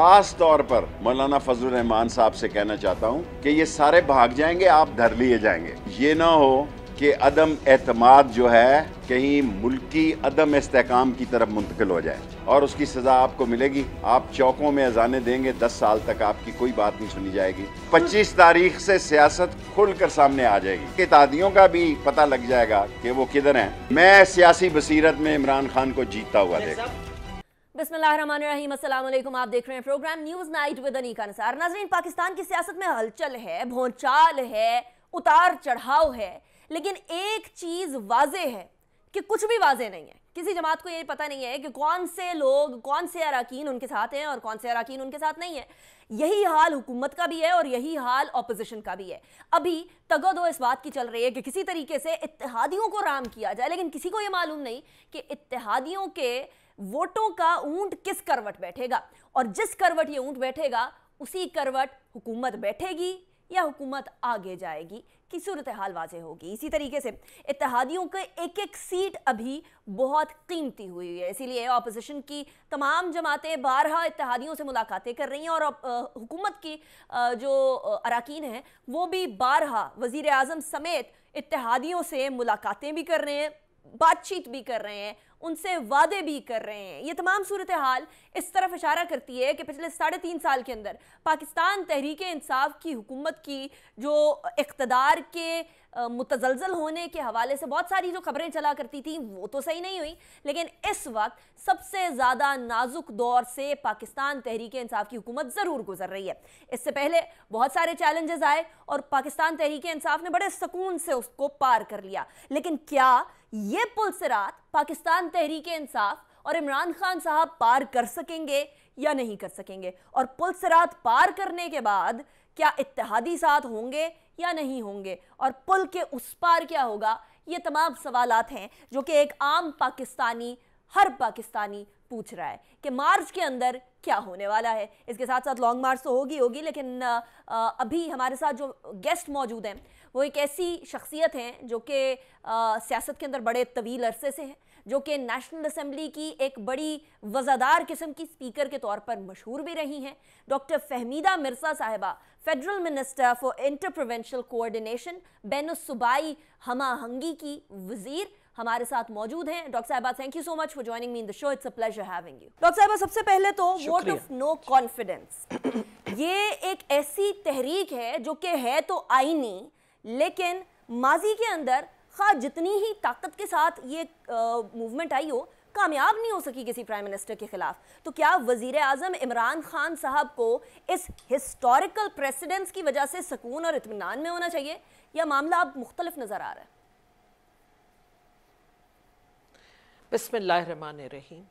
खास तौर पर मौलाना फजल रहमान साहब से कहना चाहता हूँ कि ये सारे भाग जाएंगे आप धर लिए जाएंगे ये ना हो कि अदम एतमाद जो है कहीं मुल्की अदम इसकाम की तरफ मुंतकिल हो जाए और उसकी सज़ा आपको मिलेगी आप चौकों में अजाने देंगे दस साल तक आपकी कोई बात नहीं सुनी जाएगी पच्चीस तारीख से सियासत खुल कर सामने आ जाएगी कितादियों का भी पता लग जाएगा कि वो किधर हैं मैं सियासी बसीरत में इमरान खान को जीतता हुआ देखा बिस्मिल्लाम आप देख रहे हैं program news night with Anika Nisar नाजरीन पाकिस्तान की सियासत में हलचल है भोचाल है उतार चढ़ाव है लेकिन एक चीज वाजे है कि कुछ भी वाजे नहीं है किसी जमात को ये पता नहीं है कि कौन से लोग कौन से अरकान उनके साथ हैं और कौन से अरकान उनके साथ नहीं है यही हाल हुकूमत का भी है और यही हाल अपोजिशन का भी है अभी तगदो इस बात की चल रही है कि किसी तरीके से इतिहादियों को राम किया जाए लेकिन किसी को ये मालूम नहीं कि इतिहादियों के वोटों का ऊंट किस करवट बैठेगा और जिस करवट ये ऊंट बैठेगा उसी करवट हुकूमत बैठेगी या हुकूमत आगे जाएगी की सूरत हाल वाज होगी इसी तरीके से इतिहादियों के एक एक सीट अभी बहुत कीमती हुई है इसीलिए अपोजिशन की तमाम जमातें बारह इतिहादियों से मुलाकातें कर रही हैं और हुकूमत की जो अरकान हैं वो भी बारह वज़ी अजम समेत इतिहादियों से मुलाकातें भी कर रहे हैं बातचीत भी कर रहे हैं उनसे वादे भी कर रहे हैं ये तमाम सूरत हाल इस तरफ इशारा करती है कि पिछले साढ़े तीन साल के अंदर पाकिस्तान तहरीक इंसाफ की हुकूमत की जो इकतदार के मुतजलजल होने के हवाले से बहुत सारी जो खबरें चला करती थी वो तो सही नहीं हुई लेकिन इस वक्त सबसे ज़्यादा नाजुक दौर से पाकिस्तान तहरीक इंसाफ की हुकूमत ज़रूर गुजर रही है इससे पहले बहुत सारे चैलेंजेस आए और पाकिस्तान तहरीक इंसाफ ने बड़े सुकून से उसको पार कर लिया लेकिन क्या ये पुल सिरात पाकिस्तान तहरीक इंसाफ और इमरान खान साहब पार कर सकेंगे या नहीं कर सकेंगे और पुल सिरात पार करने के बाद क्या इतिहादी साथ होंगे या नहीं होंगे और पुल के उस पार क्या होगा ये तमाम सवालात हैं जो कि एक आम पाकिस्तानी हर पाकिस्तानी पूछ रहा है कि मार्च के अंदर क्या होने वाला है इसके साथ साथ लॉन्ग मार्च तो होगी होगी लेकिन अभी हमारे साथ जो गेस्ट मौजूद हैं वो एक ऐसी शख्सियत हैं जो कि सियासत के अंदर बड़े तवील अरसे से हैं जो कि नेशनल असम्बली की एक बड़ी वज़ादार किस्म की स्पीकर के तौर पर मशहूर भी रही हैं डॉक्टर फहमीदा मिर्ज़ा साहिबा federal minister for inter provincial coordination बैन हमाहंगी की वजीर हमारे साथ मौजूद हैं डॉक्टर साहबा thank you so much for joining me in the show it's a pleasure having you doctor साहबा सबसे पहले तो वोट ऑफ नो कॉन्फिडेंस ये एक ऐसी तहरीक है जो कि है तो आईनी लेकिन माजी के अंदर खा जितनी ही ताकत के साथ ये मूवमेंट आई हो कामयाब नहीं हो सकी किसी प्राइम मिनिस्टर के खिलाफ तो क्या वजीर आजम इमरान खान साहब को इस हिस्टोरिकल प्रेसिडेंस की वजह से सुकून और इतमान में होना चाहिए या मामला अब मुख्तलिफ नज़र आ रहा है बसमान रहीम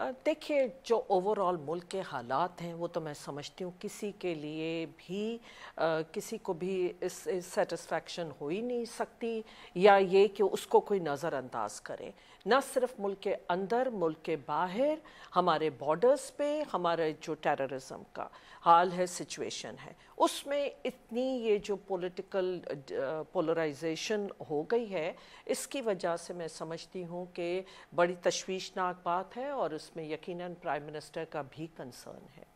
देखिए जो ओवरऑल मुल्क के हालात हैं वो तो मैं समझती हूँ किसी के लिए भी आ, किसी को भी इस सेटिस्फेक्शन हो ही नहीं सकती या ये कि उसको कोई नज़रअंदाज करे न सिर्फ मुल्क के अंदर मुल्क के बाहर हमारे बॉर्डर्स पे हमारे जो टेररिज्म का हाल है सिचुएशन है उसमें इतनी ये जो पॉलिटिकल पोलराइजेशन uh, हो गई है इसकी वजह से मैं समझती हूँ कि बड़ी तशवीशनाक बात है और इसमें यकीनन प्राइम मिनिस्टर का भी कंसर्न है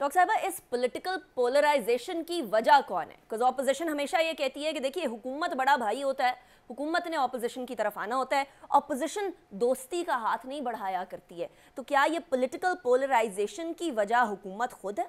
डॉक्टर साहबा इस पॉलिटिकल पोलराइजेशन की वजह कौन है बिकॉज ऑपोजिशन हमेशा ये कहती है कि देखिए हुकूमत बड़ा भाई होता है हुकूमत ने ऑपोजिशन की तरफ आना होता है ऑपोजिशन दोस्ती का हाथ नहीं बढ़ाया करती है तो क्या ये पॉलिटिकल पोलराइजेशन की वजह हुकूमत खुद है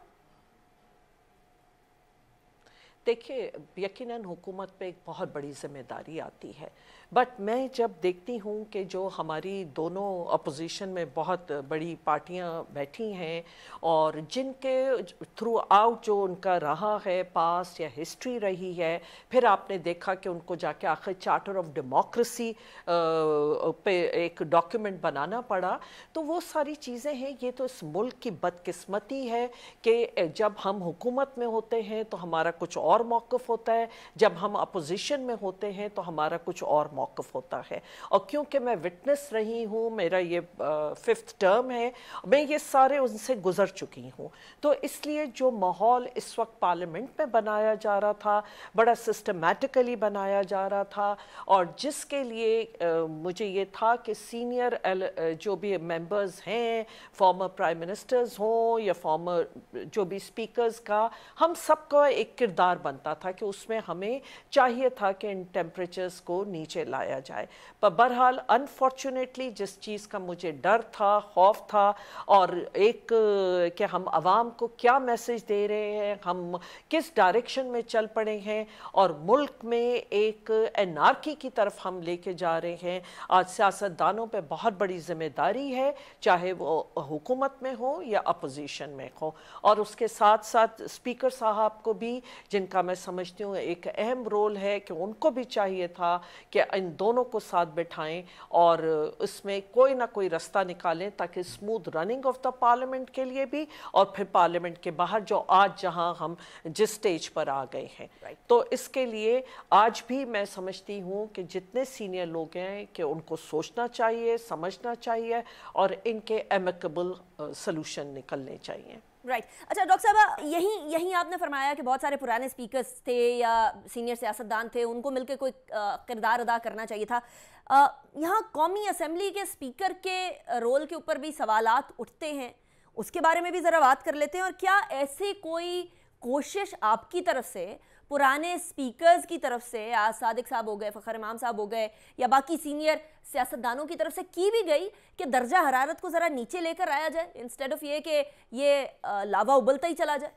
देखिए यकीनन हुकूमत पे एक बहुत बड़ी जिम्मेदारी आती है बट मैं जब देखती हूँ कि जो हमारी दोनों अपोजिशन में बहुत बड़ी पार्टियाँ बैठी हैं और जिनके थ्रू आउट जो उनका रहा है पास या हिस्ट्री रही है फिर आपने देखा कि उनको जाके आखिर चार्टर ऑफ डेमोक्रेसी पे एक डॉक्यूमेंट बनाना पड़ा तो वो सारी चीज़ें हैं ये तो इस मुल्क की बदकिस्मती है कि जब हम हुकूमत में होते हैं तो हमारा कुछ और मौक़ होता है जब हम अपोजिशन में होते हैं तो हमारा कुछ और मौक़ होता है और क्योंकि मैं विटनेस रही हूँ मेरा ये फिफ्थ टर्म है मैं ये सारे उनसे गुजर चुकी हूँ तो इसलिए जो माहौल इस वक्त पार्लियामेंट में बनाया जा रहा था बड़ा सिस्टमेटिकली बनाया जा रहा था और जिसके लिए आ, मुझे ये था कि सीनियर एल, जो भी मेंबर्स हैं फॉर्मर प्राइम मिनिस्टर्स हों या फॉर्मर जो भी स्पीकर्स का हम सबका एक किरदार बनता था कि उसमें हमें चाहिए था कि इन टेम्परेचर्स को नीचे नीचे लाया जाए पर बहरहाल अनफॉर्चुनेटली जिस चीज़ का मुझे डर था खौफ था और एक कि हम आवाम को क्या मैसेज दे रहे हैं हम किस डायरेक्शन में चल पड़े हैं और मुल्क में एक एनार्की की तरफ हम लेके जा रहे हैं आज सियासतदानों पर बहुत बड़ी जिम्मेदारी है चाहे वो हुकूमत में हो या अपोजिशन में हो और उसके साथ साथ स्पीकर साहब को भी जिनका मैं समझती हूँ एक अहम रोल है कि उनको भी चाहिए था कि इन दोनों को साथ बैठाएं और इसमें कोई ना कोई रास्ता निकालें ताकि smooth running of the parliament के लिए भी और फिर पार्लियामेंट के बाहर जो आज जहां हम जिस स्टेज पर आ गए हैं right. तो इसके लिए आज भी मैं समझती हूँ कि जितने सीनियर लोग हैं कि उनको सोचना चाहिए समझना चाहिए और इनके एमिकबल सोल्यूशन निकलने चाहिए राइट right. अच्छा डॉक्टर साहब यही यही आपने फरमाया कि बहुत सारे पुराने स्पीकर्स थे या सीनियर सियासतदान थे उनको मिलकर कोई किरदार अदा करना चाहिए था यहाँ कौमी असम्बली के स्पीकर के रोल के ऊपर भी सवालात उठते हैं उसके बारे में भी ज़रा बात कर लेते हैं और क्या ऐसी कोई कोशिश आपकी तरफ से पुराने स्पीकर्स की तरफ से आज सादिक साहब हो गए फ़खर इमाम साहब हो गए या बाकी सीनियर सियासतदानों की तरफ से की भी गई कि दर्जा हरारत को ज़रा नीचे लेकर आया जाए इंस्टेड ऑफ ये कि ये लावा उबलता ही चला जाए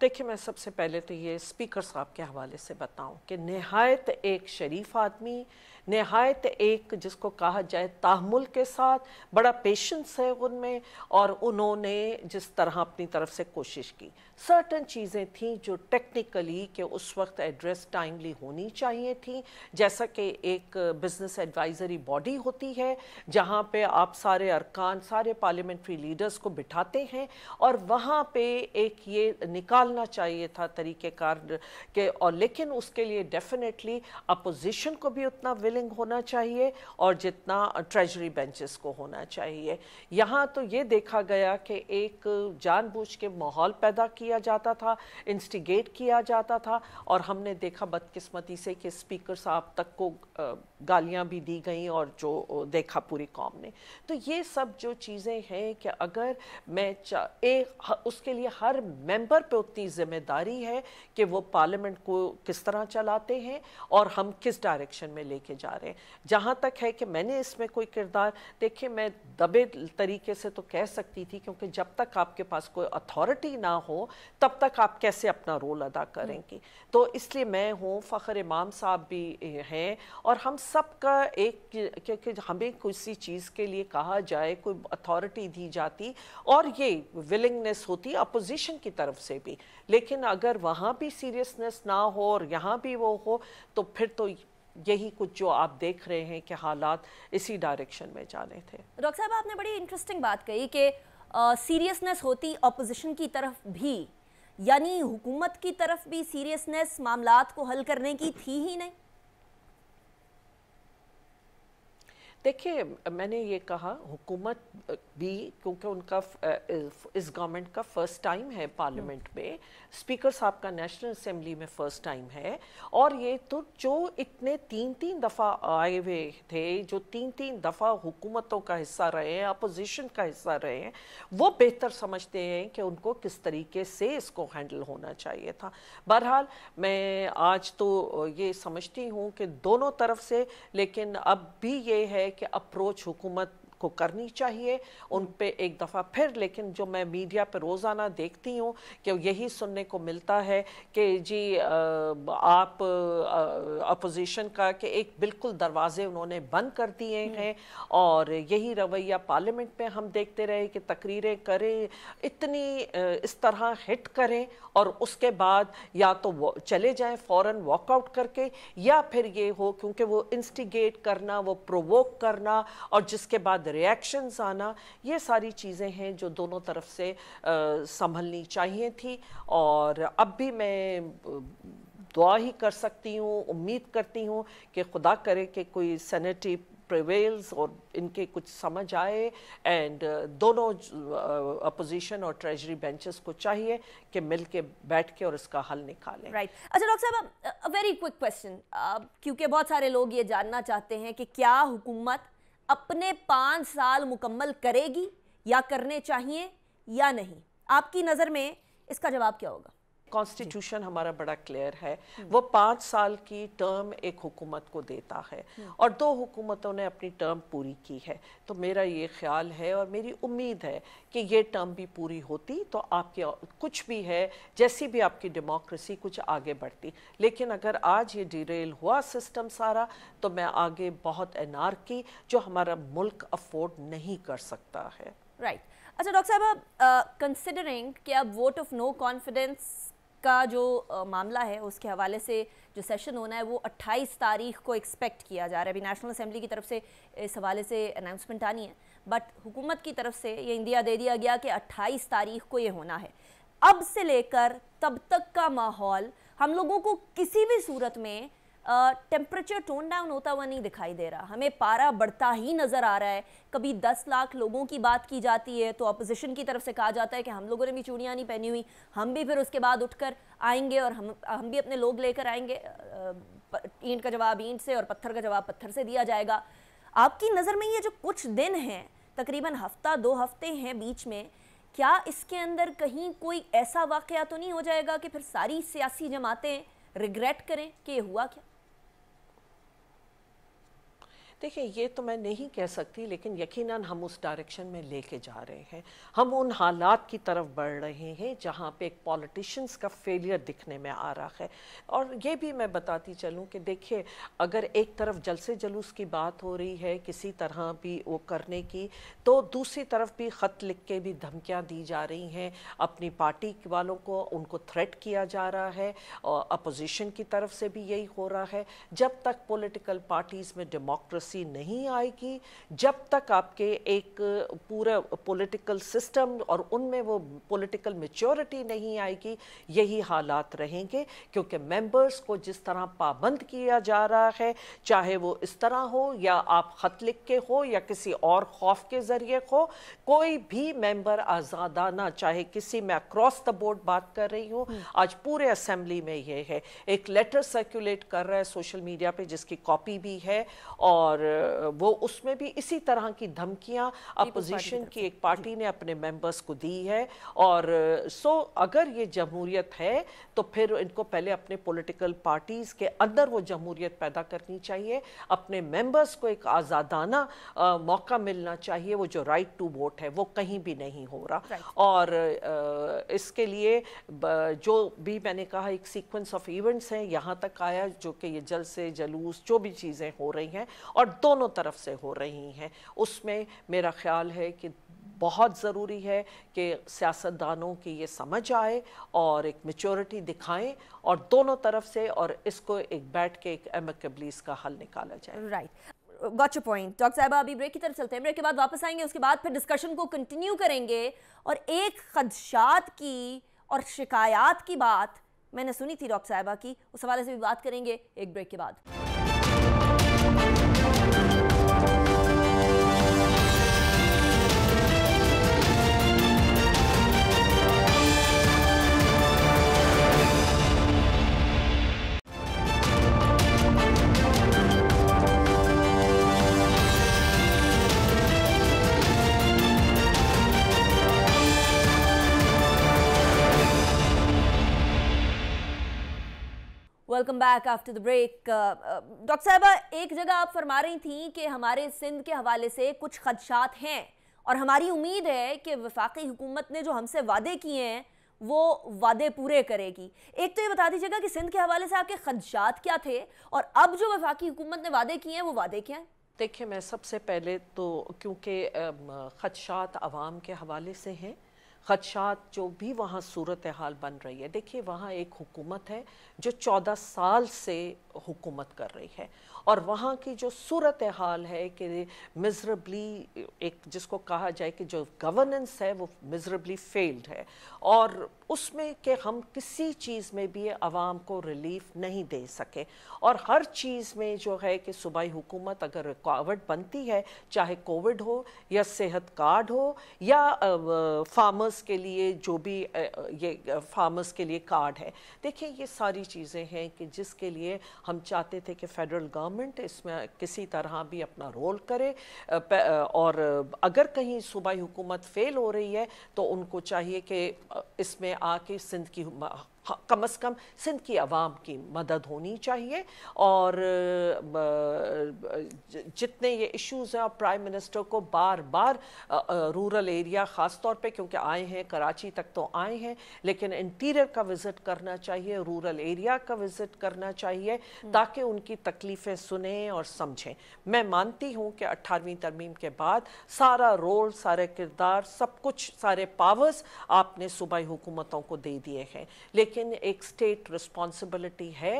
देखिए मैं सबसे पहले तो ये स्पीकर साहब के हवाले से बताऊं कि नहायत एक शरीफ आदमी नहायत एक जिसको कहा जाए तहमुल के साथ बड़ा पेशेंस है उनमें और उन्होंने जिस तरह अपनी तरफ से कोशिश की सर्टन चीज़ें थीं जो टेक्निकली के उस वक्त एड्रेस टाइमली होनी चाहिए थी जैसा कि एक बिज़नेस एडवाइजरी बॉडी होती है जहाँ पे आप सारे अरकान सारे पार्लियामेंट्री लीडर्स को बिठाते हैं और वहाँ पे एक ये निकालना चाहिए था तरीक़ेकार के और लेकिन उसके लिए डेफिनेटली अपोजिशन को भी उतना विलिंग सीलिंग होना चाहिए और जितना ट्रेजरी बेंचेस को होना चाहिए यहाँ तो ये देखा गया कि एक जानबूझ के माहौल पैदा किया जाता था इंस्टिगेट किया जाता था और हमने देखा बदकिस्मती से कि स्पीकर साहब तक को गालियाँ भी दी गई और जो देखा पूरी कौम ने तो ये सब जो चीज़ें हैं कि अगर मैं एक उसके लिए हर मेंबर पे उतनी जिम्मेदारी है कि वो पार्लियामेंट को किस तरह चलाते हैं और हम किस डायरेक्शन में लेके जा रहे हैं जहाँ तक है कि मैंने इसमें कोई किरदार देखिए मैं दबे तरीके से तो कह सकती थी क्योंकि जब तक आपके पास कोई अथॉरिटी ना हो तब तक आप कैसे अपना रोल अदा हम्म। करेंगी तो इसलिए मैं हूँ फ़खर इमाम साहब भी हैं और हम सब का एक क्योंकि हमें किसी चीज़ के लिए कहा जाए कोई अथॉरिटी दी जाती और ये विलिंगनेस होती अपोजिशन की तरफ से भी लेकिन अगर वहाँ भी सीरियसनेस ना हो और यहाँ भी वो हो तो फिर तो यही कुछ जो आप देख रहे हैं कि हालात इसी डायरेक्शन में जाने थे डॉक्टर साहब आपने बड़ी इंटरेस्टिंग बात कही कि सीरियसनेस होती अपोजिशन की तरफ भी यानी हुकूमत की तरफ भी सीरियसनेस मामला को हल करने की थी ही नहीं देखिए मैंने ये कहा हुकूमत भी क्योंकि उनका इस गवर्नमेंट का फर्स्ट टाइम है पार्लियामेंट हम्म। में स्पीकर साहब का नेशनल असम्बली में फर्स्ट टाइम है और ये तो जो इतने तीन तीन दफ़ा आए हुए थे जो तीन तीन दफ़ा हुकूमतों का हिस्सा रहे हैं अपोजिशन का हिस्सा रहे हैं वो बेहतर समझते हैं कि उनको किस तरीके से इसको हैंडल होना चाहिए था बहरहाल मैं आज तो ये समझती हूँ कि दोनों तरफ से लेकिन अब भी ये है है कि अप्रोच हुकूमत को करनी चाहिए उन पर एक दफ़ा फिर लेकिन जो मैं मीडिया पर रोज़ाना देखती हूँ कि यही सुनने को मिलता है कि जी आप अपोजिशन का कि एक बिल्कुल दरवाजे उन्होंने बंद कर दिए हम्म। हैं और यही रवैया पार्लियामेंट में हम देखते रहे कि तकरीरें करें इतनी इस तरह हिट करें और उसके बाद या तो चले जाएं फौरन वॉकआउट करके या फिर ये हो क्योंकि वो इंस्टिगेट करना वो प्रोवोक करना और जिसके बाद रिएक्शंस आना ये सारी चीज़ें हैं जो दोनों तरफ से संभलनी चाहिए थी और अब भी मैं दुआ ही कर सकती हूँ उम्मीद करती हूँ कि खुदा करे कि कोई सैनिटी प्रिवेल्स और इनके कुछ समझ आए एंड दोनों अपोजिशन और ट्रेजरी बेंचेस को चाहिए कि मिल के बैठ के और इसका हल निकालें राइट right. अच्छा डॉक्टर साहब वेरी क्विक क्वेश्चन क्योंकि बहुत सारे लोग ये जानना चाहते हैं कि क्या हुकूमत अपने पाँच साल मुकम्मल करेगी या करने चाहिए या नहीं आपकी नज़र में इसका जवाब क्या होगा कॉन्स्टिट्यूशन हमारा बड़ा क्लियर है हम्म। वो पाँच साल की टर्म एक हुकूमत को देता है हम्म। और दो हुकूमतों ने अपनी टर्म पूरी की है तो मेरा ये ख्याल है और मेरी उम्मीद है कि ये टर्म भी पूरी होती तो आपके कुछ भी है जैसी भी आपकी डेमोक्रेसी कुछ आगे बढ़ती लेकिन अगर आज ये डिरेल हुआ सिस्टम सारा तो मैं आगे बहुत एनार की जो हमारा मुल्क अफोर्ड नहीं कर सकता है राइट right. अच्छा डॉक्टर साहब कंसिडरिंग कि अब वोट ऑफ नो कॉन्फिडेंस का जो मामला है उसके हवाले से जो सेशन होना है वो 28 तारीख को एक्सपेक्ट किया जा रहा है अभी नेशनल असम्बली की तरफ से इस हवाले से अनाउंसमेंट आनी है बट हुकूमत की तरफ से ये इंडिया दे दिया गया कि 28 तारीख को ये होना है अब से लेकर तब तक का माहौल हम लोगों को किसी भी सूरत में टेम्परेचर टोन डाउन होता हुआ नहीं दिखाई दे रहा हमें पारा बढ़ता ही नज़र आ रहा है कभी 10 लाख लोगों की बात की जाती है तो अपोजिशन की तरफ से कहा जाता है कि हम लोगों ने भी चूड़ियाँ नहीं पहनी हुई हम भी फिर उसके बाद उठकर आएंगे और हम हम भी अपने लोग लेकर आएंगे ईंट का जवाब ईंट से और पत्थर का जवाब पत्थर से दिया जाएगा आपकी नज़र में ये जो कुछ दिन हैं तकरीबन हफ्ता दो हफ्ते हैं बीच में क्या इसके अंदर कहीं कोई ऐसा वाक़ तो नहीं हो जाएगा कि फिर सारी सियासी जमातें रिग्रेट करें कि ये हुआ क्या देखिए ये तो मैं नहीं कह सकती लेकिन यकीनन हम उस डायरेक्शन में लेके जा रहे हैं हम उन हालात की तरफ बढ़ रहे हैं जहाँ पे एक पॉलिटिशियंस का फेलियर दिखने में आ रहा है और ये भी मैं बताती चलूँ कि देखिए अगर एक तरफ जलसे जलूस की बात हो रही है किसी तरह भी वो करने की तो दूसरी तरफ भी ख़त लिख के भी धमकियाँ दी जा रही हैं अपनी पार्टी वालों को उनको थ्रेट किया जा रहा है और अपोजिशन की तरफ से भी यही हो रहा है जब तक पोलिटिकल पार्टीज़ में डेमोक्रेसी डेमोक्रेसी नहीं आएगी जब तक आपके एक पूरा पॉलिटिकल सिस्टम और उनमें वो पॉलिटिकल मेच्योरिटी नहीं आएगी यही हालात रहेंगे क्योंकि मेंबर्स को जिस तरह पाबंद किया जा रहा है चाहे वो इस तरह हो या आप ख़त लिख के हो या किसी और खौफ के ज़रिए हो कोई भी मेंबर आज़ादाना चाहे किसी मैं अक्रॉस द बोर्ड बात कर रही हूँ हम्म। आज पूरे असम्बली में ये है एक लेटर सर्कुलेट कर रहा है सोशल मीडिया पे जिसकी कॉपी भी है और और वो उसमें भी इसी तरह की धमकियां अपोजिशन की एक पार्टी ने अपने मेंबर्स को दी है और सो अगर ये जमहूरियत है तो फिर इनको पहले अपने पॉलिटिकल पार्टीज़ के अंदर वो जमहूरियत पैदा करनी चाहिए अपने मेंबर्स को एक आज़ादाना मौका मिलना चाहिए वो जो राइट टू वोट है वो कहीं भी नहीं हो रहा और आ, इसके लिए जो भी मैंने कहा एक सीक्वेंस ऑफ इवेंट्स हैं यहाँ तक आया जो कि ये जल से जलूस जो भी चीज़ें हो रही हैं और दोनों तरफ से हो रही हैं उसमें मेरा ख्याल है कि बहुत ज़रूरी है कि सियासतदानों की ये समझ आए और एक मेचोरिटी दिखाएं और दोनों तरफ से और इसको एक बैठ के एक एम का हल निकाला जाए right right. Got you point doctor साहबा अभी ब्रेक की तरफ चलते हैं ब्रेक के बाद वापस आएंगे उसके बाद फिर डिस्कशन को कंटिन्यू करेंगे और एक खदशात की और शिकायत की बात मैंने सुनी थी डॉक्टर साहबा की उस हवाले से भी बात करेंगे एक ब्रेक के बाद welcome back after the break doctor साहबा एक जगह आप फरमा रही थी कि हमारे सिंध के हवाले से कुछ खदशात हैं और हमारी उम्मीद है कि वफाकी हुकूमत ने जो हमसे वादे किए हैं वो वादे पूरे करेगी एक तो ये बता दीजिएगा कि सिंध के हवाले से आपके खदशात क्या थे और अब जो वफाकी हुकूमत ने वादे किए हैं वो वादे क्या हैं देखिए मैं सबसे पहले तो क्योंकि खदशात आवाम के हवाले से हैं खदशात जो भी वहाँ सूरत हाल बन रही है देखिए वहाँ एक हुकूमत है जो चौदह साल से हुकूमत कर रही है और वहाँ की जो सूरत हाल है कि मिजरबली एक जिसको कहा जाए कि जो गवर्नेंस है वो मिजरबली फेल्ड है और उसमें कि हम किसी चीज़ में भी आवाम को रिलीफ नहीं दे सके और हर चीज़ में जो है कि सूबाई हुकूमत अगर रुकावट बनती है चाहे कोविड हो या सेहत कार्ड हो या फार्मर्स के लिए जो भी ये फार्मर्स के लिए कार्ड है देखिए ये सारी चीज़ें हैं कि जिसके लिए हम चाहते थे कि फेडरल गवर्नमेंट इसमें किसी तरह भी अपना रोल करे और अगर कहीं सूबाई हुकूमत फेल हो रही है तो उनको चाहिए कि इसमें आके सिंध की हाँ, कम अज़ कम सिंध की आवाम की मदद होनी चाहिए और जितने ये इश्यूज़ हैं प्राइम मिनिस्टर को बार बार रूरल एरिया ख़ास तौर पर क्योंकि आए हैं कराची तक तो आए हैं लेकिन इंटीरियर का विज़िट करना चाहिए रूरल एरिया का विज़िट करना चाहिए हम्म। ताकि उनकी तकलीफ़ें सुने और समझें मैं मानती हूँ कि अट्ठारहवीं तरमीम के बाद सारा रोल सारे किरदार सब कुछ सारे पावर्स आपने सूबाई हुकूमतों को दे दिए हैं लेकिन लेकिन एक स्टेट रिस्पॉन्सिबिलिटी है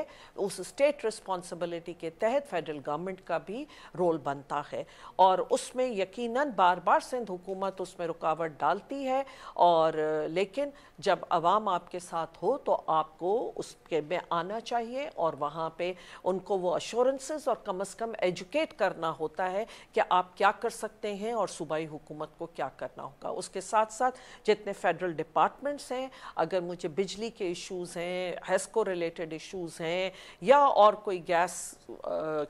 उस स्टेट रिस्पॉन्सिबिलिटी के तहत फेडरल गवर्नमेंट का भी रोल बनता है और उसमें यकीनन बार बार सिंध हुकूमत उसमें रुकावट डालती है और लेकिन जब आवाम आपके साथ हो तो आपको उसके में आना चाहिए और वहाँ पर उनको वो अश्योरेंसेज और कम अज़ कम एजुकेट करना होता है कि आप क्या कर सकते हैं और सूबाई हुकूमत को क्या करना होगा उसके साथ साथ जितने फेडरल डिपार्टमेंट्स हैं अगर मुझे बिजली के इश्यूज़ हैं हेस्को रिलेटेड इश्यूज़ हैं या और कोई गैस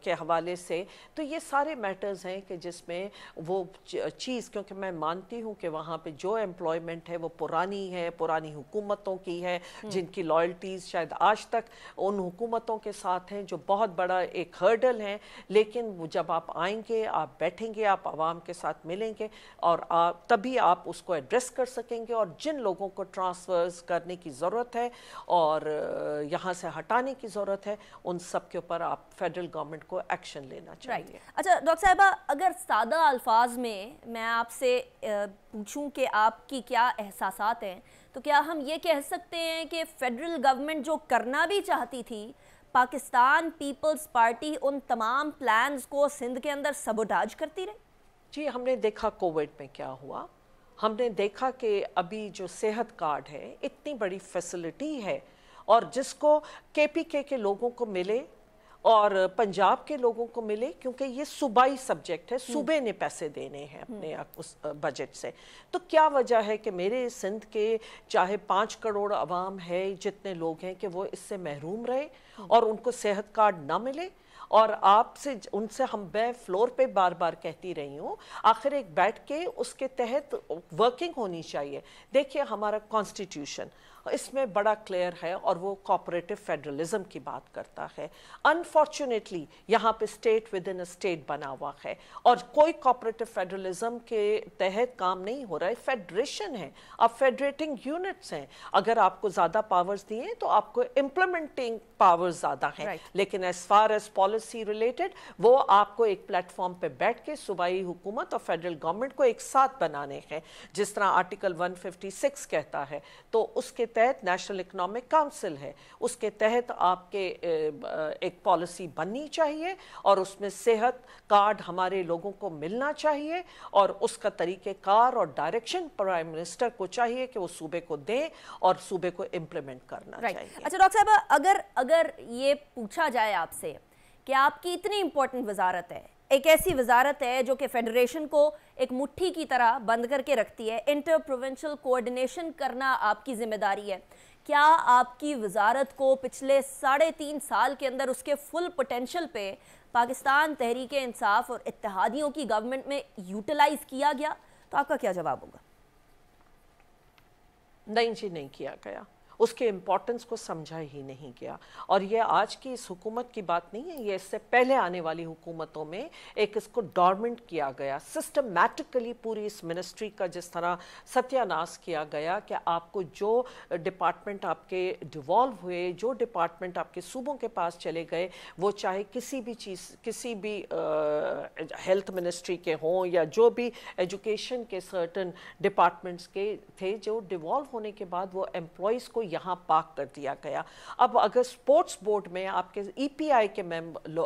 के हवाले से तो ये सारे मैटर्स हैं कि जिसमें वो चीज़ क्योंकि मैं मानती हूँ कि वहाँ पे जो एम्प्लॉयमेंट है वो पुरानी है पुरानी हुकूमतों की है हम्म। जिनकी लॉयल्टीज़ शायद आज तक उन हुकूमतों के साथ हैं जो बहुत बड़ा एक हर्डल है लेकिन जब आप आएंगे आप बैठेंगे आप आवाम के साथ मिलेंगे और आप तभी आप उसको एड्रेस कर सकेंगे और जिन लोगों को ट्रांसफर्स करने की ज़रूरत है और यहाँ से हटाने की ज़रूरत है उन सब के ऊपर आप फेडरल गवर्नमेंट को एक्शन लेना चाहिए right. अच्छा डॉक्टर साहबा अगर सादा अल्फाज में मैं आपसे पूछूं कि आपकी क्या एहसास हैं तो क्या हम ये कह सकते हैं कि फेडरल गवर्नमेंट जो करना भी चाहती थी पाकिस्तान पीपल्स पार्टी उन तमाम प्लान्स को सिंध के अंदर सबोटाज करती रही जी हमने देखा कोविड में क्या हुआ हमने देखा कि अभी जो सेहत कार्ड है इतनी बड़ी फैसिलिटी है और जिसको के पी के लोगों को मिले और पंजाब के लोगों को मिले क्योंकि ये सूबाई सब्जेक्ट है हम्म। सूबे ने पैसे देने हैं अपने हम्म। उस बजट से तो क्या वजह है कि मेरे सिंध के चाहे पाँच करोड़ आवाम है जितने लोग हैं कि वो इससे महरूम रहे हम्म। और उनको सेहत कार्ड ना मिले और आपसे उनसे हम बे फ्लोर पे बार बार कहती रही हूँ आखिर एक बैठ के उसके तहत वर्किंग होनी चाहिए देखिए हमारा कॉन्स्टिट्यूशन इसमें बड़ा क्लियर है और वो कॉपरेटिव फेडरलिज्म की बात करता है अनफॉर्चुनेटली यहाँ पे स्टेट विद इन स्टेट बना हुआ है और कोई कॉपरेटिव फेडरलिज्म के तहत काम नहीं हो रहा है फेडरेशन है अब फेडरेटिंग यूनिट्स हैं अगर आपको ज़्यादा पावर्स दिए तो आपको इम्प्लीमेंटिंग पावर्स ज़्यादा हैं right. लेकिन as far as policy related वो आपको एक प्लेटफॉर्म पर बैठ के सूबाई हुकूमत और फेडरल गवर्नमेंट को एक साथ बनाने हैं जिस तरह आर्टिकल वन कहता है तो उसके तहत नेशनल इकोनॉमिक काउंसिल है उसके तहत आपके एक पॉलिसी बननी चाहिए और उसमें सेहत कार्ड हमारे लोगों को मिलना चाहिए और उसका तरीक़ेकार और डायरेक्शन प्राइम मिनिस्टर को चाहिए कि वो सूबे को दें और सूबे को इम्प्लीमेंट करना right. चाहिए अच्छा डॉक्टर साहब अगर अगर ये पूछा जाए आपसे कि आपकी इतनी इंपॉर्टेंट वजारत है एक ऐसी वजारत है जो कि फेडरेशन को एक मुट्ठी की तरह बंद करके रखती है इंटर प्रोविंशियल कोऑर्डिनेशन करना आपकी जिम्मेदारी है क्या आपकी वजारत को पिछले साढ़े तीन साल के अंदर उसके फुल पोटेंशियल पे पाकिस्तान तहरीक इंसाफ और इतिहादियों की गवर्नमेंट में यूटिलाइज किया गया तो आपका क्या जवाब होगा नहीं जी नहीं किया गया उसके इम्पोर्टेंस को समझा ही नहीं गया और यह आज की इस हुकूमत की बात नहीं है यह इससे पहले आने वाली हुकूमतों में एक इसको डॉर्मेंट किया गया सिस्टमेटिकली पूरी इस मिनिस्ट्री का जिस तरह सत्यानाश किया गया कि आपको जो डिपार्टमेंट आपके डिवॉल्व हुए जो डिपार्टमेंट आपके सूबों के पास चले गए वो चाहे किसी भी चीज़ किसी भी हेल्थ मिनिस्ट्री के हों या जो भी एजुकेशन के सर्टन डिपार्टमेंट्स के थे जो डिवॉल्व होने के बाद वो एम्प्लॉयज़ को यहाँ पाक कर दिया गया अब अगर स्पोर्ट्स बोर्ड में आपके ईपीआई e के मेम लो,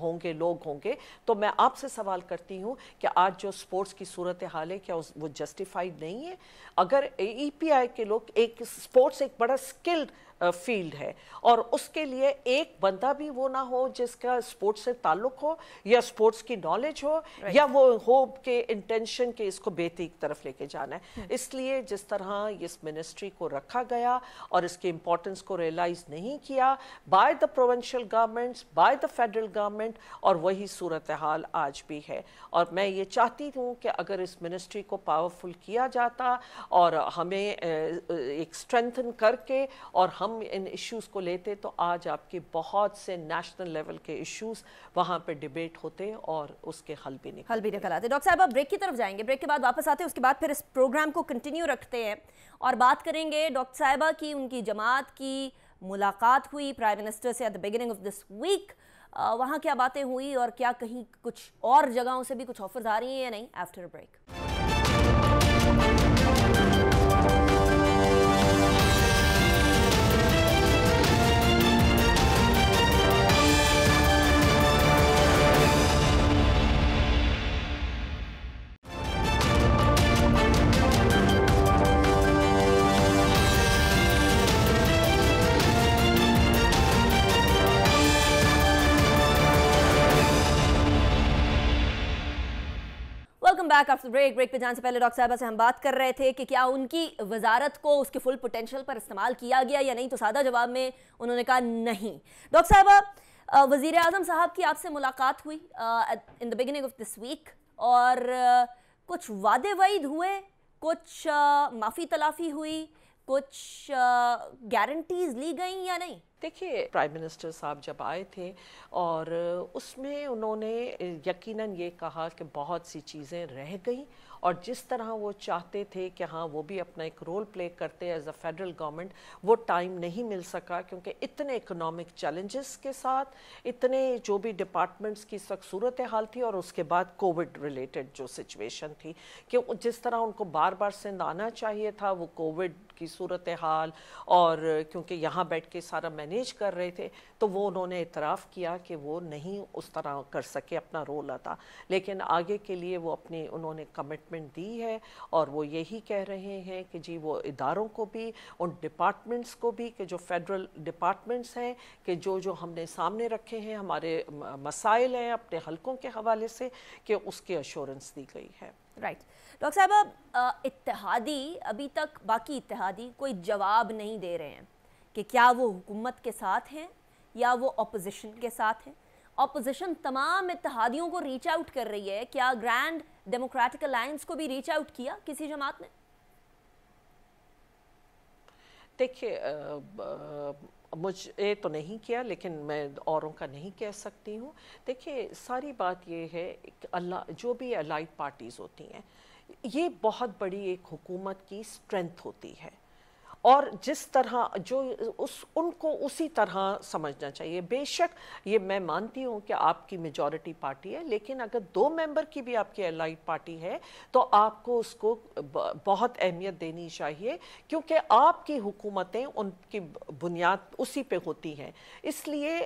होंगे लोग होंगे तो मैं आपसे सवाल करती हूँ कि आज जो स्पोर्ट्स की सूरत हाल है क्या वो जस्टिफाइड नहीं है अगर ईपीआई e के लोग एक स्पोर्ट्स एक बड़ा स्किल्ड फील्ड है और उसके लिए एक बंदा भी वो ना हो जिसका स्पोर्ट्स से ताल्लुक हो या स्पोर्ट्स की नॉलेज हो right. या वो हो के इंटेंशन के इसको बेहतरी की तरफ लेके जाना है hmm. इसलिए जिस तरह इस मिनिस्ट्री को रखा गया और इसके इम्पोर्टेंस को रियलाइज नहीं किया by the provincial governments by the federal government और वही सूरत हाल आज भी है और मैं ये चाहती हूँ कि अगर इस मिनिस्ट्री को पावरफुल किया जाता और हमें एक स्ट्रेंथन करके और हम हम इन इश्यूज को लेते तो आज आपके बहुत से नेशनल लेवल के इश्यूज वहाँ पर डिबेट होते और उसके हल भी निकल हल भी निकल आते डॉक्टर साहब आप ब्रेक की तरफ जाएंगे ब्रेक के बाद वापस आते हैं उसके बाद फिर इस प्रोग्राम को कंटिन्यू रखते हैं और बात करेंगे डॉक्टर साहिबा की उनकी जमात की मुलाकात हुई प्राइम मिनिस्टर से at the beginning of this week वहाँ क्या बातें हुई और क्या कहीं कुछ और जगहों से भी कुछ ऑफर्स आ रही हैं या नहीं after break back after break break पे जाने से पहले डॉक्टर साहबा से हम बात कर रहे थे कि क्या उनकी वजारत को उसके फुल पोटेंशियल पर इस्तेमाल किया गया या नहीं तो सादा जवाब में उन्होंने कहा नहीं डॉक्टर साहबा वजीर आजम साहब की आपसे मुलाकात हुई in the beginning of this week और uh, कुछ वादे वईद हुए कुछ uh, माफ़ी तलाफ़ी हुई कुछ गारंटीज ली गई या नहीं देखिए प्राइम मिनिस्टर साहब जब आए थे और उसमें उन्होंने यकीनन ये कहा कि बहुत सी चीज़ें रह गई और जिस तरह वो चाहते थे कि हाँ वो भी अपना एक रोल प्ले करते एज अ फेडरल गवर्नमेंट वो टाइम नहीं मिल सका क्योंकि इतने इकोनॉमिक चैलेंजेस के साथ इतने जो भी डिपार्टमेंट्स की सख्त सूरत हाल थी और उसके बाद कोविड रिलेटेड जो सिचुएशन थी कि जिस तरह उनको बार बार सिंध आना चाहिए था वो कोविड की सूरत हाल और क्योंकि यहाँ बैठ के सारा मैनेज कर रहे थे तो वो उन्होंने इतराफ़ किया कि वो नहीं उस तरह कर सके अपना रोल अदा लेकिन आगे के लिए वो अपनी उन्होंने कमिटमेंट दी है और वो यही कह रहे हैं कि जी वो इदारों को भी उन डिपार्टमेंट्स को भी कि जो फेडरल डिपार्टमेंट्स हैं कि जो जो हमने सामने रखे हैं हमारे मसाइल हैं अपने हल्कों के हवाले से कि उसकी अश्योरेंस दी गई है राइट डॉक्टर साहब अब इतिहादी अभी तक बाकी इतिहादी कोई जवाब नहीं दे रहे हैं कि क्या वो हुकूमत के साथ हैं या वो अपोजिशन के साथ हैं अपोजिशन तमाम इतिहादियों को रीच आउट कर रही है क्या ग्रैंड डेमोक्रेटिक अलायंस को भी रीच आउट किया किसी जमात ने देखिए मुझे तो नहीं किया लेकिन मैं औरों का नहीं कह सकती हूँ देखिए सारी बात यह है अल्लाह जो भी अलाइड पार्टीज़ होती हैं ये बहुत बड़ी एक हुकूमत की स्ट्रेंथ होती है और जिस तरह जो उस उनको उसी तरह समझना चाहिए बेशक ये मैं मानती हूँ कि आपकी मेजॉरिटी पार्टी है लेकिन अगर दो मेंबर की भी आपकी अलाइड पार्टी है तो आपको उसको बहुत अहमियत देनी चाहिए क्योंकि आपकी हुकूमतें उनकी बुनियाद उसी पे होती हैं इसलिए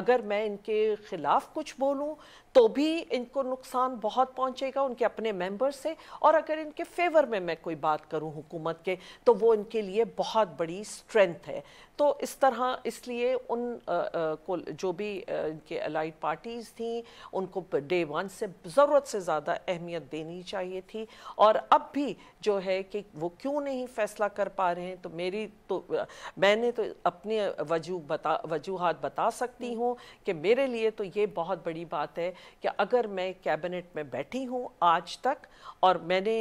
अगर मैं इनके ख़िलाफ़ कुछ बोलूँ तो भी इनको नुकसान बहुत पहुंचेगा उनके अपने मेंबर्स से और अगर इनके फेवर में मैं कोई बात करूं हुकूमत के तो वो इनके लिए बहुत बड़ी स्ट्रेंथ है तो इस तरह इसलिए उन आ, आ, को जो भी इनके अलाइड पार्टीज़ थी उनको डे वन से ज़रूरत से ज़्यादा अहमियत देनी चाहिए थी और अब भी जो है कि वो क्यों नहीं फैसला कर पा रहे हैं तो मेरी तो मैंने तो अपने वजू बता वजूहत बता सकती हम्म। हूँ कि मेरे लिए तो ये बहुत बड़ी बात है कि अगर मैं कैबिनेट में बैठी हूँ आज तक और मैंने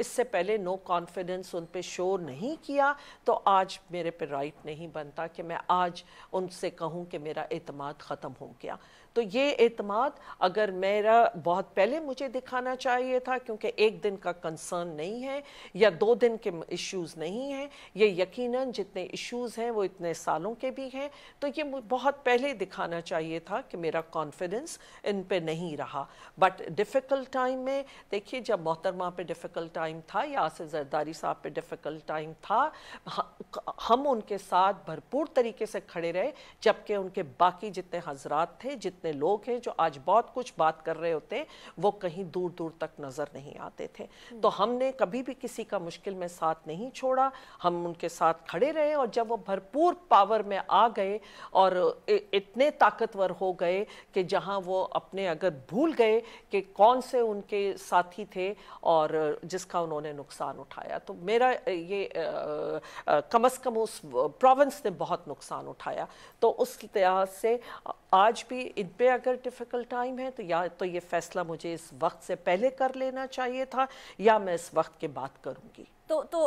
इससे पहले नो कॉन्फिडेंस उन पर शोर नहीं किया तो आज मेरे पे राइट नहीं नहीं बनता कि मैं आज उनसे कहूँ कि मेरा अतमाद ख़त्म हो गया तो ये अतमाद अगर मेरा बहुत पहले मुझे दिखाना चाहिए था क्योंकि एक दिन का कंसर्न नहीं है या दो दिन के इश्यूज़ नहीं हैं ये यकीनन जितने इश्यूज़ हैं वो इतने सालों के भी हैं तो ये बहुत पहले दिखाना चाहिए था कि मेरा कॉन्फिडेंस इन पर नहीं रहा बट डिफ़िकल्ट टाइम में देखिए जब मोहतरमा पर डिफ़िकल्ट टाइम था या आसिफ जरदारी साहब पर डिफ़िकल्ट टाइम था हम उनके साथ भरपूर तरीके से खड़े रहे जबकि उनके बाकी जितने हजरात थे जितने जितने लोग हैं जो आज बहुत कुछ बात कर रहे होते वो कहीं दूर दूर तक नज़र नहीं आते थे तो हमने कभी भी किसी का मुश्किल में साथ नहीं छोड़ा हम उनके साथ खड़े रहे और जब वो भरपूर पावर में आ गए और इतने ताकतवर हो गए कि जहाँ वो अपने अगर भूल गए कि कौन से उनके साथी थे और जिसका उन्होंने नुकसान उठाया तो मेरा ये कम अज़ कम उस प्रोविंस ने बहुत नुकसान उठाया तो उस लिहाज से आज भी इन पे अगर डिफ़िकल्ट टाइम है तो या तो ये फ़ैसला मुझे इस वक्त से पहले कर लेना चाहिए था या मैं इस वक्त के बाद करूँगी तो तो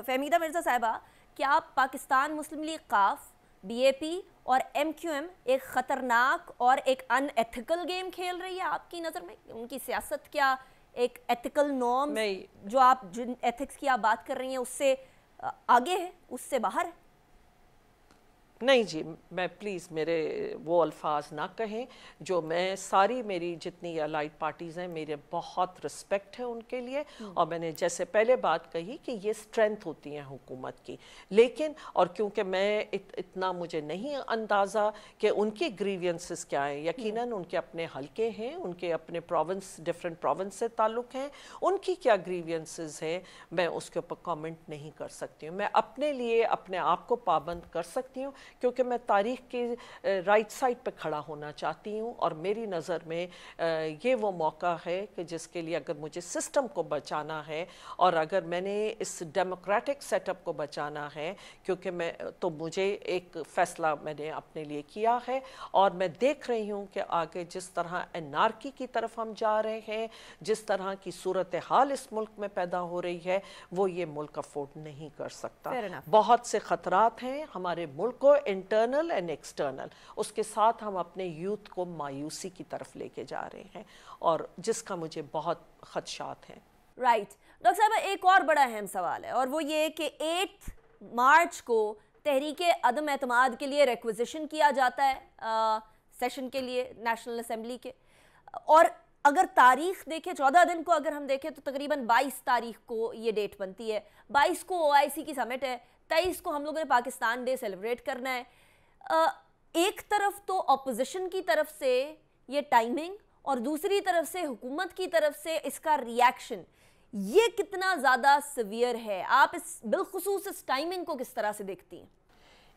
फहमीदा मिर्ज़ा साहबा क्या पाकिस्तान मुस्लिम लीग काफ बीएपी और एम एक ख़तरनाक और एक अनएथिकल गेम खेल रही है आपकी नज़र में उनकी सियासत क्या एक एथिकल नॉर्म जो आप जिन एथिक्स की आप बात कर रही हैं उससे आगे है उससे बाहर है नहीं जी मैं प्लीज़ मेरे वो अल्फाज ना कहें जो मैं सारी मेरी जितनी अलाइड पार्टीज़ हैं मेरे बहुत रिस्पेक्ट है उनके लिए हम्म। और मैंने जैसे पहले बात कही कि ये स्ट्रेंथ होती हैं हुकूमत की लेकिन और क्योंकि मैं इत, इतना मुझे नहीं अंदाज़ा कि उनके ग्रीवियंसिस क्या हैं यकीन हम्म। उनके अपने हल्के हैं उनके अपने प्रोविंस डिफरेंट प्रोविंस से ताल्लुक़ हैं उनकी क्या ग्रीवियंसिस हैं मैं उसके ऊपर कॉमेंट नहीं कर सकती हूँ मैं अपने लिए अपने आप को पाबंद कर सकती हूँ क्योंकि मैं तारीख के राइट साइड पर खड़ा होना चाहती हूँ और मेरी नज़र में ये वो मौका है कि जिसके लिए अगर मुझे सिस्टम को बचाना है और अगर मैंने इस डेमोक्रेटिक सेटअप को बचाना है क्योंकि मैं तो मुझे एक फ़ैसला मैंने अपने लिए किया है और मैं देख रही हूँ कि आगे जिस तरह एन की तरफ हम जा रहे हैं जिस तरह की सूरत हाल इस मुल्क में पैदा हो रही है वो ये मुल्क अफोर्ड नहीं कर सकता बहुत से ख़तरात हैं हमारे मुल्क को तो इंटरनल एंड एक्सटर्नल उसके साथ हम अपने यूथ को मायूसी की तरफ लेके जा रहे हैं और जिसका मुझे बहुत खदशात है राइट डॉक्टर साहब एक और बड़ा अहम सवाल है और वो ये कि एट मार्च को तहरीक अदम अतमाद के लिए रिक्वजिशन किया जाता है आ, सेशन के लिए नेशनल असम्बली के और अगर तारीख देखें चौदह दिन को अगर हम देखें तो तकरीबन बाईस तारीख को ये डेट बनती है बाईस को ओ की समिट है तेईस को हम लोगों ने पाकिस्तान डे सेलिब्रेट करना है आ, एक तरफ तो अपोजिशन की तरफ से ये टाइमिंग और दूसरी तरफ से हुकूमत की तरफ से इसका रिएक्शन ये कितना ज़्यादा सवियर है आप इस बिलखसूस इस टाइमिंग को किस तरह से देखती हैं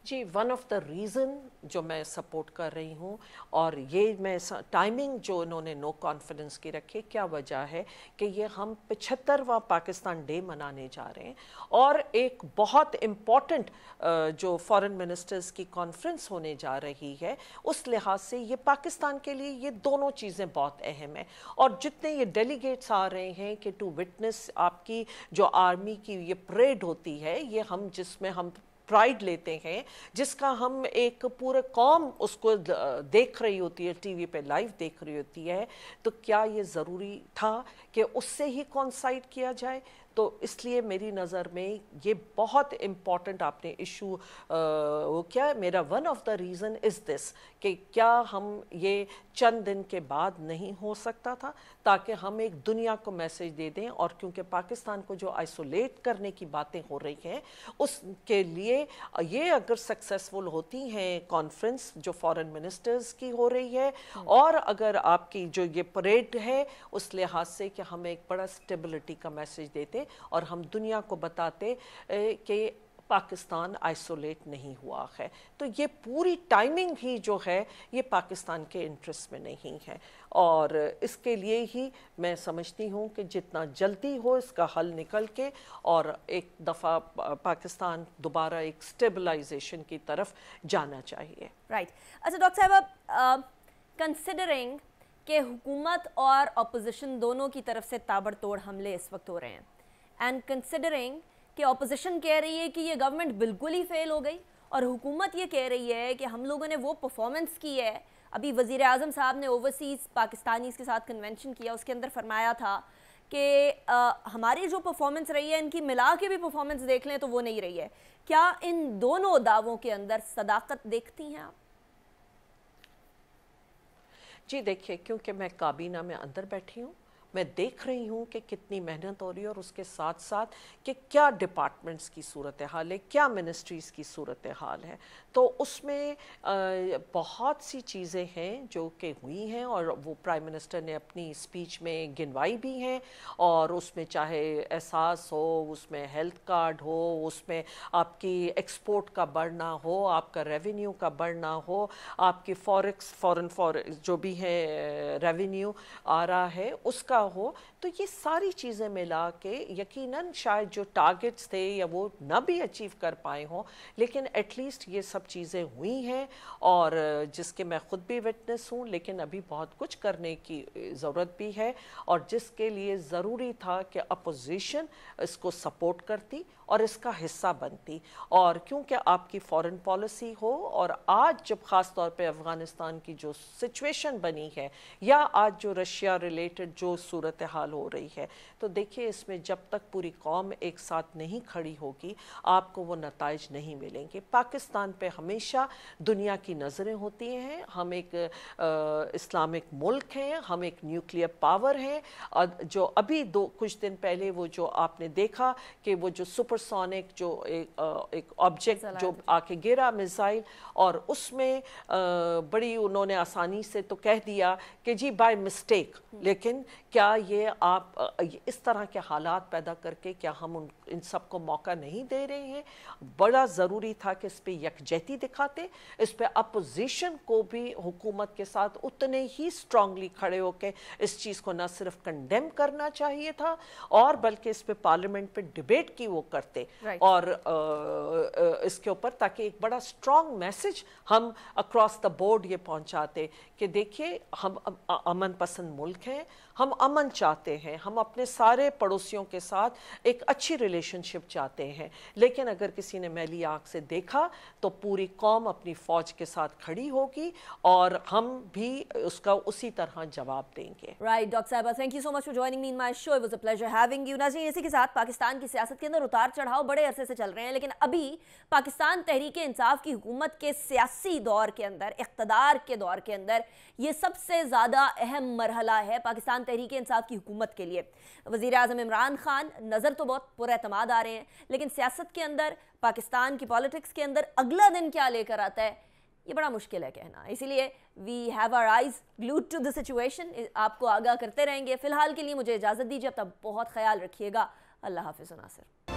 जी वन ऑफ द रीज़न जो मैं सपोर्ट कर रही हूँ और ये मैं टाइमिंग जो इन्होंने नो कॉन्फिडेंस की रखी क्या वजह है कि ये हम पिछहत्तरवा पाकिस्तान डे मनाने जा रहे हैं और एक बहुत इम्पॉर्टेंट जो फॉरेन मिनिस्टर्स की कॉन्फ्रेंस होने जा रही है उस लिहाज से ये पाकिस्तान के लिए ये दोनों चीज़ें बहुत अहम हैं और जितने ये डेलीगेट्स आ रहे हैं कि टू विटनेस आपकी जो आर्मी की ये परेड होती है ये हम जिसमें हम प्राइड लेते हैं जिसका हम एक पूरा कौम उसको देख रही होती है टीवी पे लाइव देख रही होती है तो क्या ये ज़रूरी था कि उससे ही कॉन्साइड किया जाए तो इसलिए मेरी नज़र में ये बहुत इम्पॉर्टेंट आपने इशू वो क्या है? मेरा one of the reason is this कि क्या हम ये चंद दिन के बाद नहीं हो सकता था ताकि हम एक दुनिया को मैसेज दे दें और क्योंकि पाकिस्तान को जो आइसोलेट करने की बातें हो रही हैं उसके लिए ये अगर सक्सेसफुल होती हैं कॉन्फ्रेंस जो फॉरेन मिनिस्टर्स की हो रही है और अगर आपकी जो ये परेड है उस लिहाज से कि हम एक बड़ा स्टेबिलिटी का मैसेज देते और हम दुनिया को बताते कि पाकिस्तान आइसोलेट नहीं हुआ है तो ये पूरी टाइमिंग ही जो है ये पाकिस्तान के इंटरेस्ट में नहीं है और इसके लिए ही मैं समझती हूँ कि जितना जल्दी हो इसका हल निकल के और एक दफ़ा पाकिस्तान दोबारा एक स्टेबलाइजेशन की तरफ जाना चाहिए राइट right. अच्छा डॉक्टर साहब अब कंसिडरिंग के हुकूमत और अपोजिशन दोनों की तरफ से ताबड़तोड़ हमले इस वक्त हो रहे हैं एंड कंसिडरिंग कि ऑपोजिशन कह रही है कि ये गवर्नमेंट बिल्कुल ही फेल हो गई और हुकूमत ये कह रही है कि हम लोगों ने वो परफॉर्मेंस की है अभी वज़ी अजम साहब ने ओवरसीज़ पाकिस्तानीज़ के साथ कन्वेंशन किया उसके अंदर फरमाया था कि हमारी जो परफॉर्मेंस रही है इनकी मिला के भी परफॉर्मेंस देख लें तो वो नहीं रही है क्या इन दोनों दावों के अंदर सदाकत देखती हैं आप जी देखिए क्योंकि मैं काबीना में अंदर बैठी हूँ मैं देख रही हूँ कि कितनी मेहनत हो रही है और उसके साथ साथ कि क्या डिपार्टमेंट्स की सूरत हाल है क्या मिनिस्ट्रीज़ की सूरत हाल है तो उसमें बहुत सी चीज़ें हैं जो कि हुई हैं और वो प्राइम मिनिस्टर ने अपनी स्पीच में गिनवाई भी हैं और उसमें चाहे एहसास हो उसमें हेल्थ कार्ड हो उसमें आपकी एक्सपोर्ट का बढ़ना हो आपका रेवेन्यू का बढ़ना हो आपकी फॉरेक्स फॉरेन फॉरेक्स जो भी है रेवेन्यू आ रहा है उसका हो तो ये सारी चीज़ें मिला के यकीनन शायद जो टारगेट्स थे या वो ना भी अचीव कर पाए हों लेकिन एटलीस्ट ये सब चीज़ें हुई हैं और जिसके मैं ख़ुद भी विटनेस हूँ लेकिन अभी बहुत कुछ करने की ज़रूरत भी है और जिसके लिए ज़रूरी था कि अपोजिशन इसको सपोर्ट करती और इसका हिस्सा बनती और क्योंकि आपकी फॉरेन पॉलिसी हो और आज जब ख़ास तौर पे अफ़गानिस्तान की जो सिचुएशन बनी है या आज जो रशिया रिलेटेड जो सूरत हाल हो रही है तो देखिए इसमें जब तक पूरी कौम एक साथ नहीं खड़ी होगी आपको वो नतज नहीं मिलेंगे पाकिस्तान पर हमेशा दुनिया की नज़रें होती हैं हम एक आ, इस्लामिक मुल्क हैं हम एक न्यूक्लियर पावर हैं जो अभी दो कुछ दिन पहले वो जो आपने देखा कि वो जो सुपर हाइपरसोनिक जो एक ऑब्जेक्ट जो आके गिरा मिसाइल और उसमें बड़ी उन्होंने आसानी से तो कह दिया कि जी बाय मिस्टेक हम्म। लेकिन क्या ये आप इस तरह के हालात पैदा करके क्या हम उन इन सबको मौका नहीं दे रहे हैं बड़ा ज़रूरी था कि इस पर यकजहती दिखाते इस पर अपोजिशन को भी हुकूमत के साथ उतने ही स्ट्रांगली खड़े होकर इस चीज़ को ना सिर्फ कंडेम करना चाहिए था और बल्कि इस पर पार्लियामेंट पर डिबेट की वो कर करते right. और आ, आ, इसके ऊपर ताकि एक बड़ा स्ट्रॉन्ग मैसेज हम अक्रॉस द बोर्ड ये पहुंचाते कि देखिए हम अमन पसंद मुल्क हैं हम अमन चाहते हैं हम अपने सारे पड़ोसियों के साथ एक अच्छी रिलेशनशिप चाहते हैं लेकिन अगर किसी ने मैली आँख से देखा तो पूरी कौम अपनी फ़ौज के साथ खड़ी होगी और हम भी उसका उसी तरह जवाब देंगे राइट डॉक्टर साहबा thank you so much for joining me in my show it was a pleasure having you नाजरीन इसी के साथ पाकिस्तान की सियासत के अंदर उतार चढ़ाव बड़े अरसे से चल रहे हैं लेकिन अभी पाकिस्तान तहरीक इंसाफ की हुकूमत के सियासी दौर के अंदर इकतदार के दौर के अंदर ये सबसे ज़्यादा अहम मरहला है पाकिस्तान तहरीक इंसाफ की हुकूमत के लिए वजीर अजम इमरान खान नज़र तो बहुत पुरातम आ रहे हैं लेकिन सियासत के अंदर पाकिस्तान की पॉलिटिक्स के अंदर अगला दिन क्या लेकर आता है ये बड़ा मुश्किल है कहना इसीलिए we have our eyes glue to the situation आपको आगाह करते रहेंगे फ़िलहाल के लिए मुझे इजाज़त दीजिए तब बहुत ख्याल रखिएगा अल्लाह हाफिज़ नासिर